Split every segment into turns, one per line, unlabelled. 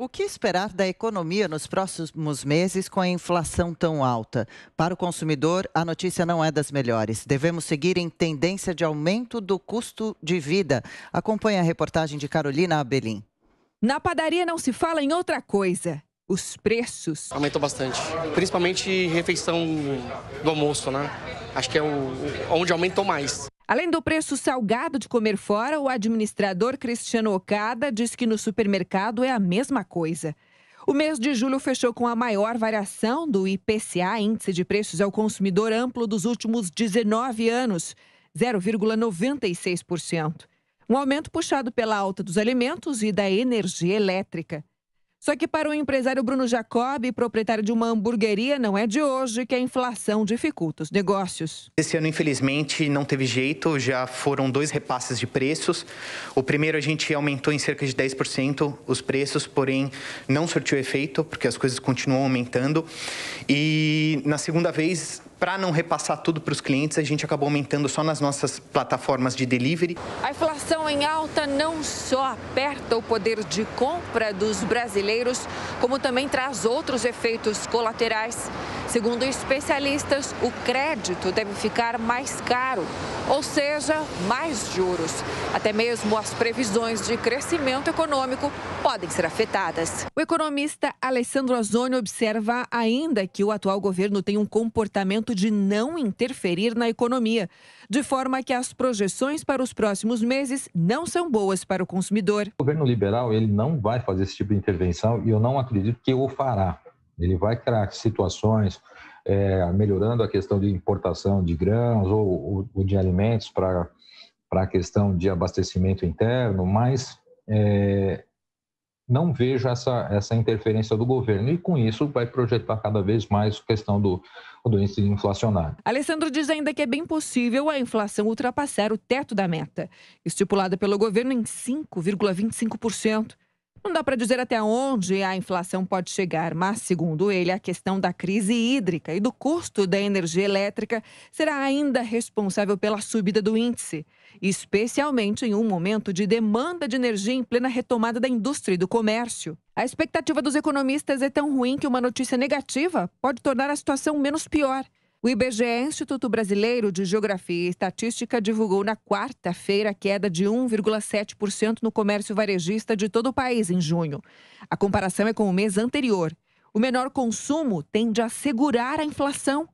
O que esperar da economia nos próximos meses com a inflação tão alta? Para o consumidor, a notícia não é das melhores. Devemos seguir em tendência de aumento do custo de vida. Acompanhe a reportagem de Carolina Abelim.
Na padaria não se fala em outra coisa. Os
preços. Aumentou bastante. Principalmente refeição do almoço, né? Acho que é o, onde aumentou mais.
Além do preço salgado de comer fora, o administrador Cristiano Okada diz que no supermercado é a mesma coisa. O mês de julho fechou com a maior variação do IPCA, Índice de Preços ao Consumidor Amplo, dos últimos 19 anos, 0,96%. Um aumento puxado pela alta dos alimentos e da energia elétrica. Só que para o empresário Bruno Jacob, proprietário de uma hamburgueria, não é de hoje que a inflação dificulta os negócios.
Esse ano, infelizmente, não teve jeito, já foram dois repasses de preços. O primeiro a gente aumentou em cerca de 10% os preços, porém não surtiu efeito, porque as coisas continuam aumentando. E na segunda vez para não repassar tudo para os clientes, a gente acabou aumentando só nas nossas plataformas de delivery.
A inflação em alta não só aperta o poder de compra dos brasileiros, como também traz outros efeitos colaterais. Segundo especialistas, o crédito deve ficar mais caro, ou seja, mais juros. Até mesmo as previsões de crescimento econômico podem ser afetadas. O economista Alessandro Azoni observa ainda que o atual governo tem um comportamento ponto de não interferir na economia, de forma que as projeções para os próximos meses não são boas para o
consumidor. O governo liberal ele não vai fazer esse tipo de intervenção e eu não acredito que o fará. Ele vai criar situações é, melhorando a questão de importação de grãos ou, ou de alimentos para a questão de abastecimento interno, mas é, não vejo essa, essa interferência do governo. E com isso vai projetar cada vez mais a questão do, do índice inflacionário.
Alessandro diz ainda que é bem possível a inflação ultrapassar o teto da meta, estipulada pelo governo em 5,25%. Não dá para dizer até onde a inflação pode chegar, mas, segundo ele, a questão da crise hídrica e do custo da energia elétrica será ainda responsável pela subida do índice, especialmente em um momento de demanda de energia em plena retomada da indústria e do comércio. A expectativa dos economistas é tão ruim que uma notícia negativa pode tornar a situação menos pior. O IBGE, Instituto Brasileiro de Geografia e Estatística, divulgou na quarta-feira queda de 1,7% no comércio varejista de todo o país em junho. A comparação é com o mês anterior. O menor consumo tende a segurar a inflação.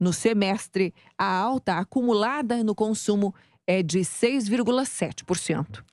No semestre, a alta acumulada no consumo é de 6,7%.